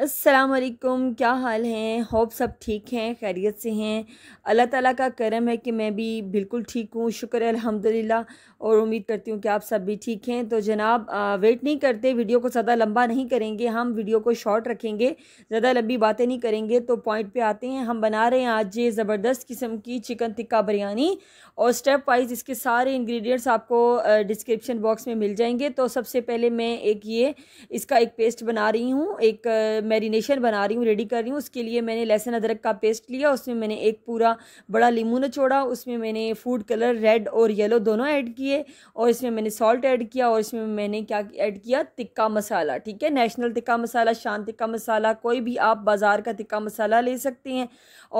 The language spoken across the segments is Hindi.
असलकुम क्या हाल हैं होप सब ठीक हैं खैरियत से हैं अल्लाह ताला का करम है कि मैं भी बिल्कुल ठीक हूँ शुक्र है अल्हम्दुलिल्लाह और उम्मीद करती हूँ कि आप सब भी ठीक हैं तो जनाब वेट नहीं करते वीडियो को ज़्यादा लंबा नहीं करेंगे हम वीडियो को शॉर्ट रखेंगे ज़्यादा लंबी बातें नहीं करेंगे तो पॉइंट पर आते हैं हम बना रहे हैं आज ये ज़बरदस्त किस्म की चिकन टिक्का बिरयानी और स्टेप वाइज इसके सारे इन्ग्रीडियंट्स आपको डिस्क्रिप्शन बॉक्स में मिल जाएंगे तो सबसे पहले मैं एक ये इसका एक पेस्ट बना रही हूँ एक मैरिनेशन बना रही हूँ रेडी कर रही हूँ उसके लिए मैंने लहसुन अदरक का पेस्ट लिया उसमें मैंने एक पूरा बड़ा लीमू छोड़ा उसमें मैंने फूड कलर रेड और येलो दोनों ऐड किए और इसमें मैंने सॉल्ट ऐड किया और इसमें मैंने क्या ऐड किया तिक्का मसाला ठीक है नेशनल तिक्का मसाला शान तिक्का मसाला कोई भी आप बाज़ार का तिक्का मसाला ले सकते हैं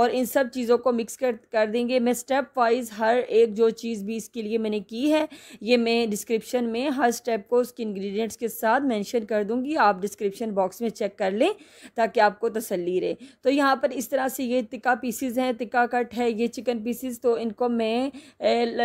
और इन सब चीज़ों को मिक्स कर कर देंगे मैं स्टेप वाइज हर एक जो चीज़ भी इसके लिए मैंने की है ये मैं डिस्क्रिप्शन में हर स्टेप को उसके इंग्रेडिएंट्स के साथ मेंशन कर दूंगी आप डिस्क्रिप्शन बॉक्स में चेक कर लें ताकि आपको तसली रहे तो यहाँ पर इस तरह से ये तिक्का पीसीज हैं तिक्का कट है ये चिकन पीसीज तो इनको मैं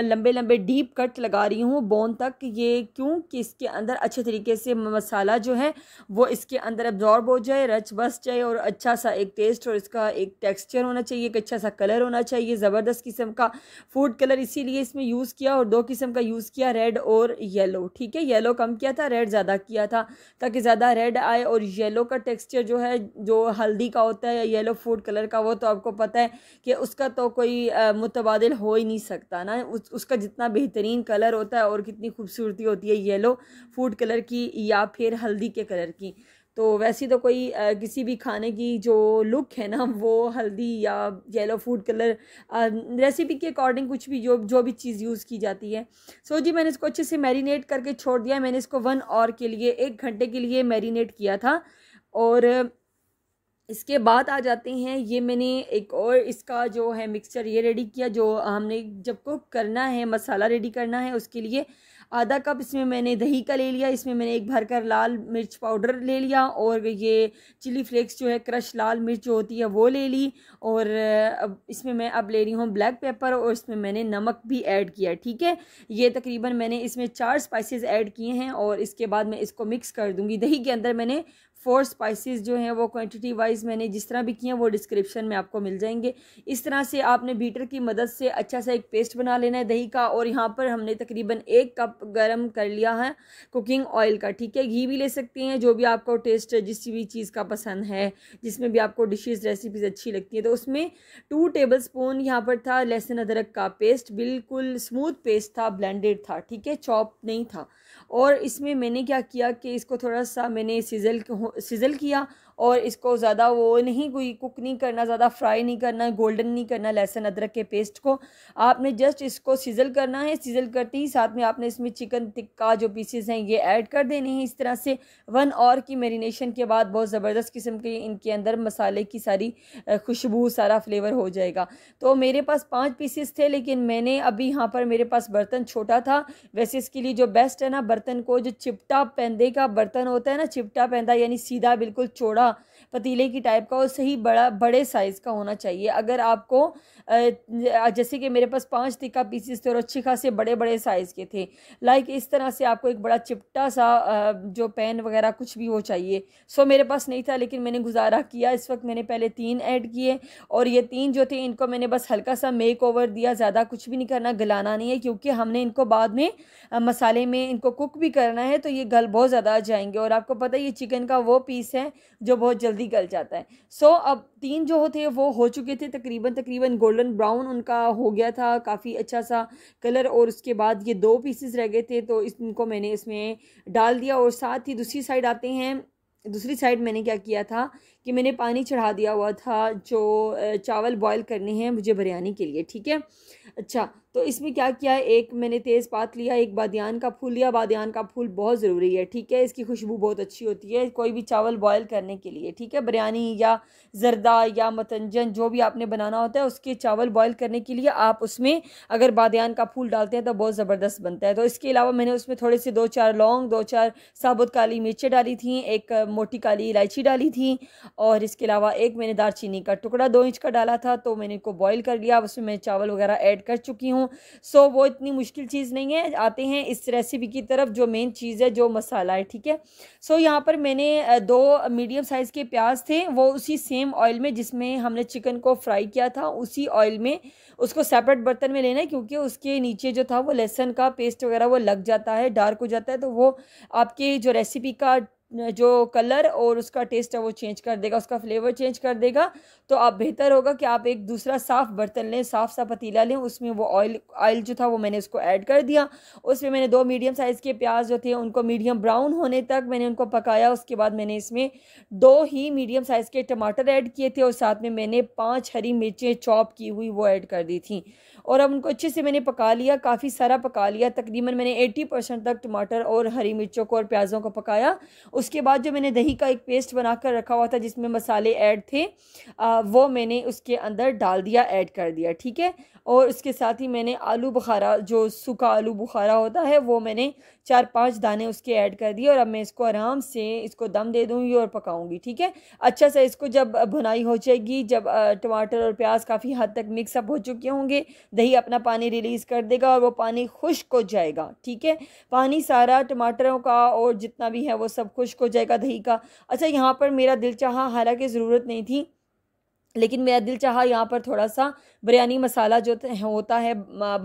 लंबे लंबे डीप कट लगा रही हूँ बोन तक ये क्यों कि इसके अंदर अच्छे तरीके से मसाला जो है वो इसके अंदर एब्जॉर्ब हो जाए रच बस जाए और अच्छा सा एक टेस्ट और इसका एक टेक्स्चर होना चाहिए एक अच्छा सा कलर होना चाहिए ज़बरदस्त किस्म का फूड कलर इसीलिए इसमें यूज़ किया और दो किस्म का यूज़ किया रेड और येलो ठीक है येलो कम किया था रेड ज़्यादा किया था ताकि ज़्यादा रेड आए और येलो का टेक्स्चर जो है जो हल्दी का होता है या येलो फूड कलर का वो तो आपको पता है कि उसका तो कोई मुतबादल हो ही नहीं सकता ना उस उसका जितना बेहतरीन कलर होता है और कितनी खूबसूरती होती है येलो फूड कलर की या फिर हल्दी के कलर की तो वैसी तो कोई आ, किसी भी खाने की जो लुक है ना वो हल्दी या येलो फूड कलर रेसिपी के अकॉर्डिंग कुछ भी जो जो भी चीज़ यूज़ की जाती है सो जी मैंने इसको अच्छे से मैरिनेट करके छोड़ दिया मैंने इसको वन आवर के लिए एक घंटे के लिए मैरिनेट किया था और इसके बाद आ जाते हैं ये मैंने एक और इसका जो है मिक्सचर ये रेडी किया जो हमने जब कुक करना है मसाला रेडी करना है उसके लिए आधा कप इसमें मैंने दही का ले लिया इसमें मैंने एक भर कर लाल मिर्च पाउडर ले लिया और ये चिली फ्लेक्स जो है क्रश लाल मिर्च जो होती है वो ले ली और अब इसमें मैं अब ले रही हूँ ब्लैक पेपर और इसमें मैंने नमक भी ऐड किया ठीक है ये तकरीबन मैंने इसमें चार स्पाइसेस ऐड किए हैं और इसके बाद मैं इसको मिक्स कर दूँगी दही के अंदर मैंने फोर स्पाइसेस जो हैं वो क्वांटिटी वाइज मैंने जिस तरह भी किए हैं वो डिस्क्रिप्शन में आपको मिल जाएंगे इस तरह से आपने बीटर की मदद से अच्छा सा एक पेस्ट बना लेना है दही का और यहाँ पर हमने तकरीबन एक कप गर्म कर लिया है कुकिंग ऑयल का ठीक है घी भी ले सकते हैं जो भी आपको टेस्ट जिस भी चीज़ का पसंद है जिसमें भी आपको डिशेज़ रेसिपीज़ अच्छी लगती हैं तो उसमें टू टेबल स्पून यहाँ पर था लहसुन अदरक का पेस्ट बिल्कुल स्मूथ पेस्ट था ब्लेंडेड था ठीक है चॉप नहीं था और इसमें मैंने क्या किया कि इसको थोड़ा सा मैंने सीजल सिज़ल किया और इसको ज़्यादा वो नहीं कोई कुक नहीं करना ज़्यादा फ्राई नहीं करना गोल्डन नहीं करना लहसुन अदरक के पेस्ट को आपने जस्ट इसको सीजल करना है सीजल करते ही साथ में आपने इसमें चिकन टिक्का जो पीसेस हैं ये ऐड कर देने हैं इस तरह से वन और की मेरीनेशन के बाद बहुत ज़बरदस्त किस्म के इनके अंदर मसाले की सारी खुशबू सारा फ्लेवर हो जाएगा तो मेरे पास पाँच पीसेस थे लेकिन मैंने अभी यहाँ पर मेरे पास बर्तन छोटा था वैसे इसके लिए जो बेस्ट है ना बर्तन को जो चिपटा पेंदे का बर्तन होता है ना चिपटा पैंदा यानी सीधा बिल्कुल चौड़ा छोटा पतीले की टाइप का और सही बड़ा बड़े साइज़ का होना चाहिए अगर आपको जैसे कि मेरे पास पांच टिक्का पीसीस थे और अच्छे खासे बड़े बड़े साइज़ के थे लाइक इस तरह से आपको एक बड़ा चिपटा सा जो पेन वगैरह कुछ भी वो चाहिए सो मेरे पास नहीं था लेकिन मैंने गुजारा किया इस वक्त मैंने पहले तीन ऐड किए और ये तीन जो थे इनको मैंने बस हल्का सा मेक ओवर दिया ज़्यादा कुछ भी नहीं करना गलाना नहीं है क्योंकि हमने इनको बाद में मसाले में इनको कुक भी करना है तो ये गल बहुत ज़्यादा आ जाएंगे और आपको पता है ये चिकन का वो पीस है जो जो बहुत जल्दी गल जाता है सो so, अब तीन जो होते हैं वो हो चुके थे तकरीबन तकरीबन गोल्डन ब्राउन उनका हो गया था काफ़ी अच्छा सा कलर और उसके बाद ये दो पीसेस रह गए थे तो इनको मैंने इसमें डाल दिया और साथ ही दूसरी साइड आते हैं दूसरी साइड मैंने क्या किया था कि मैंने पानी चढ़ा दिया हुआ था जो चावल बॉयल करने हैं मुझे बिरयानी के लिए ठीक है अच्छा तो इसमें क्या किया है एक मैंने तेज़ पात लिया एक बादियान का फूल लिया बादियान का फूल बहुत ज़रूरी है ठीक है इसकी खुशबू बहुत अच्छी होती है कोई भी चावल बॉयल करने के लिए ठीक है बिरयानी या जरदा या मतंजन जो भी आपने बनाना होता है उसके चावल बॉयल करने के लिए आप उसमें अगर बादियान का फूल डालते हैं तो बहुत ज़बरदस्त बनता है तो इसके अलावा मैंने उसमें थोड़े से दो चार लौंग दो चार साबुत काली मिर्चें डाली थी एक मोटी काली इलायची डाली थी और इसके अलावा एक मैंने दारचीनी का टुकड़ा दो इंच का डाला था तो मैंने इनको बॉयल कर लिया उसमें मैं चावल वगैरह ऐड कर चुकी हूँ हूँ सो वो इतनी मुश्किल चीज़ नहीं है आते हैं इस रेसिपी की तरफ जो मेन चीज़ है जो मसाला है ठीक है सो यहाँ पर मैंने दो मीडियम साइज़ के प्याज थे वो उसी सेम ऑयल में जिसमें हमने चिकन को फ्राई किया था उसी ऑयल में उसको सेपरेट बर्तन में लेना है क्योंकि उसके नीचे जो था वो लहसन का पेस्ट वगैरह वो लग जाता है डार्क हो जाता है तो वो आपके जो रेसिपी का जो कलर और उसका टेस्ट है वो चेंज कर देगा उसका फ्लेवर चेंज कर देगा तो आप बेहतर होगा कि आप एक दूसरा साफ़ बर्तन लें साफ़ सा पतीला लें उसमें वो ऑयल ऑयल जो था वो मैंने उसको ऐड कर दिया उसमें मैंने दो मीडियम साइज़ के प्याज जो थे उनको मीडियम ब्राउन होने तक मैंने उनको पकाया उसके बाद मैंने इसमें दो ही मीडियम साइज़ के टमाटर ऐड किए थे और साथ में मैंने पाँच हरी मिर्चें चॉप की हुई वो ऐड कर दी थी और अब उनको अच्छे से मैंने पका लिया काफ़ी सारा पका लिया तकरीबन मैंने एट्टी परसेंट तक टमाटर और हरी मिर्चों को और प्याज़ों को पकाया उसके बाद जो मैंने दही का एक पेस्ट बना कर रखा हुआ था जिसमें मसाले ऐड थे आ, वो मैंने उसके अंदर डाल दिया ऐड कर दिया ठीक है और उसके साथ ही मैंने आलू बुखारा जो सूखा आलू बुखारा होता है वो मैंने चार पांच दाने उसके ऐड कर दिए और अब मैं इसको आराम से इसको दम दे दूँगी और पकाऊँगी ठीक है अच्छा सा इसको जब भुनाई हो जाएगी जब टमाटर और प्याज काफ़ी हद तक मिक्सअप हो चुके होंगे दही अपना पानी रिलीज़ कर देगा और वो पानी खुश्क हो जाएगा ठीक है पानी सारा टमाटरों का और जितना भी है वो सब खुश इश्क हो जाएगा दही का अच्छा यहाँ पर मेरा दिल चाहा हालांकि ज़रूरत नहीं थी लेकिन मेरा दिल चाहा यहाँ पर थोड़ा सा बिरयानी मसाला जो होता है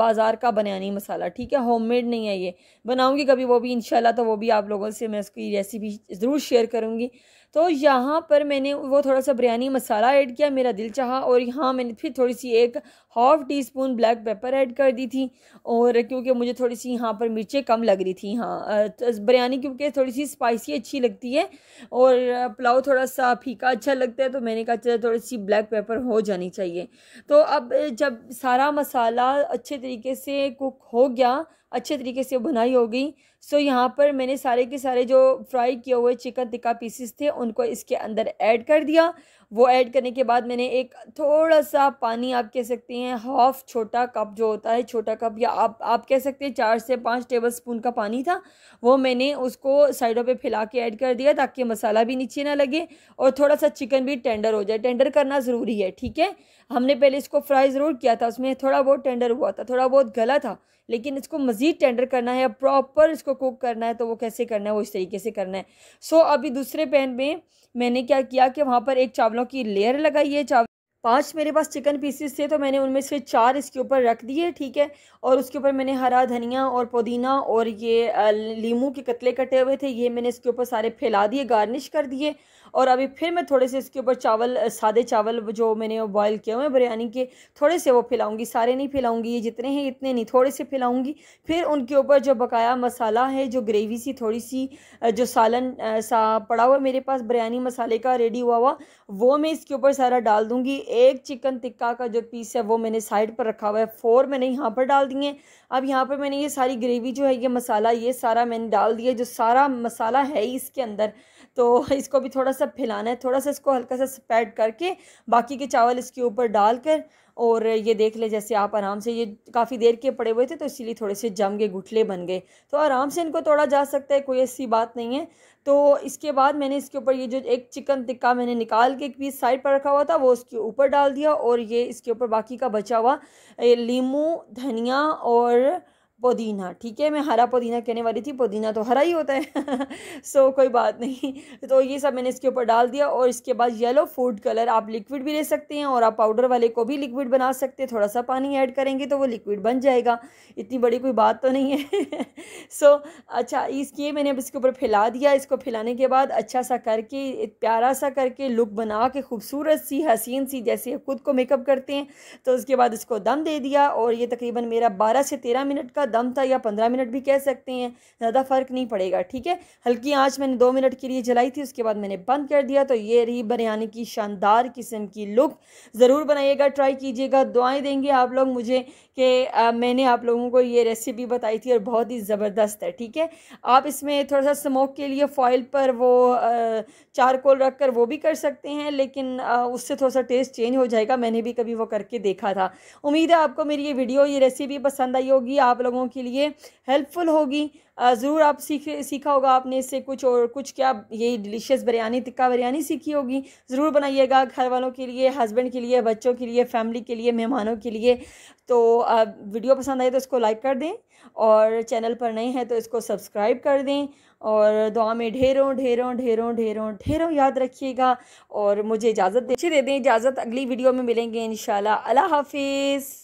बाज़ार का बिरयानी मसाला ठीक है होममेड नहीं है ये बनाऊँगी कभी वो भी इंशाल्लाह तो वो भी आप लोगों से मैं उसकी रेसिपी ज़रूर शेयर करूँगी तो यहाँ पर मैंने वो थोड़ा सा बिरयानी मसाला ऐड किया मेरा दिल चाहा और यहाँ मैंने फिर थोड़ी सी एक half teaspoon black pepper add कर दी थी और क्योंकि मुझे थोड़ी सी यहाँ पर मिर्चें कम लग रही थी हाँ तो बिरयानी क्योंकि थोड़ी सी स्पाइसी अच्छी लगती है और पुलाव थोड़ा सा फीका अच्छा लगता है तो मैंने कहा चलो थोड़ी सी ब्लैक पेपर हो जानी चाहिए तो अब जब सारा मसाला अच्छे तरीके से कुक हो गया अच्छे तरीके से बनाई हो गई सो so, यहाँ पर मैंने सारे के सारे जो फ्राई किए हुए चिकन टिक्का पीसीस थे उनको इसके अंदर ऐड कर दिया वो ऐड करने के बाद मैंने एक थोड़ा सा पानी आप कह सकते हैं हाफ छोटा कप जो होता है छोटा कप या आप आप कह सकते हैं चार से पाँच टेबल स्पून का पानी था वो मैंने उसको साइडों पे फैला के ऐड कर दिया ताकि मसाला भी नीचे ना लगे और थोड़ा सा चिकन भी टेंडर हो जाए टेंडर करना ज़रूरी है ठीक है हमने पहले इसको फ्राई ज़रूर किया था उसमें थोड़ा बहुत टेंडर हुआ था थोड़ा बहुत गला था लेकिन इसको मज़ीद टेंडर करना है प्रॉपर इसको इसको कुक करना है तो वो कैसे करना है वो इस तरीके से करना है सो so, अभी दूसरे पैन में मैंने क्या किया कि वहाँ पर एक चावलों की लेयर लगाई है चावल पांच मेरे पास चिकन पीसेस थे तो मैंने उनमें से चार इसके ऊपर रख दिए ठीक है और उसके ऊपर मैंने हरा धनिया और पुदीना और ये लीमू के कतले कटे हुए थे ये मैंने इसके ऊपर सारे फैला दिए गार्निश कर दिए और अभी फिर मैं थोड़े से इसके ऊपर चावल सादे चावल जो मैंने बॉयल किए हुए हैं बिरयानी के थोड़े से वो फैलाऊँगी सारे नहीं फैलाऊँगी ये जितने हैं इतने नहीं थोड़े से फैलाऊँगी फिर उनके ऊपर जो बकाया मसाला है जो ग्रेवी सी थोड़ी सी जो सालन सा पड़ा हुआ मेरे पास बिरयानी मसाले का रेडी हुआ हुआ वो मैं इसके ऊपर सारा डाल दूँगी एक चिकन टिक्का का जो पीस है वो मैंने साइड पर रखा हुआ है फोर मैंने यहाँ पर डाल दिए अब यहाँ पर मैंने ये सारी ग्रेवी जो है ये मसाला ये सारा मैंने डाल दिया जो सारा मसाला है इसके अंदर तो इसको भी थोड़ा सा फैलाना है थोड़ा सा इसको हल्का सा स्प्रेड करके बाकी के चावल इसके ऊपर डालकर और ये देख ले जैसे आप आराम से ये काफ़ी देर के पड़े हुए थे तो इसीलिए थोड़े से जम गए गुठले बन गए तो आराम से इनको तोड़ा जा सकता है कोई ऐसी बात नहीं है तो इसके बाद मैंने इसके ऊपर ये जो एक चिकन टिक्का मैंने निकाल के एक पीस साइड पर रखा हुआ था वो उसके ऊपर डाल दिया और ये इसके ऊपर बाकी का बचा हुआ लीमू धनिया और पुदीना ठीक है मैं हरा पुदीना कहने वाली थी पुदीना तो हरा ही होता है सो so, कोई बात नहीं तो ये सब मैंने इसके ऊपर डाल दिया और इसके बाद येलो फूड कलर आप लिक्विड भी ले सकते हैं और आप पाउडर वाले को भी लिक्विड बना सकते हैं थोड़ा सा पानी ऐड करेंगे तो वो लिक्विड बन जाएगा इतनी बड़ी कोई बात तो नहीं है सो so, अच्छा इसके मैंने अब इसके ऊपर फैला दिया इसको फैलाने के बाद अच्छा सा करके प्यारा सा करके लुक बना के खूबसूरत सी हसीन सी जैसे खुद को मेकअप करते हैं तो उसके बाद इसको दम दे दिया और ये तकरीबन मेरा बारह से तेरह मिनट का दम था या पंद्रह मिनट भी कह सकते हैं ज़्यादा फ़र्क नहीं पड़ेगा ठीक है हल्की आँच मैंने दो मिनट के लिए जलाई थी उसके बाद मैंने बंद कर दिया तो ये रही बिरयानी की शानदार किस्म की लुक ज़रूर बनाइएगा ट्राई कीजिएगा दुआएँ देंगे आप लोग मुझे कि मैंने आप लोगों को ये रेसिपी बताई थी और बहुत ही ज़बरदस्त है ठीक है आप इसमें थोड़ा सा स्मोक के लिए फॉइल पर वो चारकोल रख कर वो भी कर सकते हैं लेकिन उससे थोड़ा सा टेस्ट चेंज हो जाएगा मैंने भी कभी वो करके देखा था उम्मीद है आपको मेरी ये वीडियो ये रेसिपी पसंद आई होगी आप लोगों लोगों के लिए हेल्पफुल होगी ज़रूर आप सीख सीखा होगा आपने इससे कुछ और कुछ क्या यही डिलीशियस बिरयानी टिक्का बिरयानी सीखी होगी ज़रूर बनाइएगा घर वालों के लिए हस्बैंड के लिए बच्चों के लिए फैमिली के लिए मेहमानों के लिए तो वीडियो पसंद आए तो इसको लाइक कर दें और चैनल पर नए हैं तो इसको सब्सक्राइब कर दें और दुआ में ढेरों ढेरों ढेरों ढेरों ढेरों याद रखिएगा और मुझे इजाज़त दे दें इजाज़त अगली वीडियो में मिलेंगे इन अल्लाह हाफिज़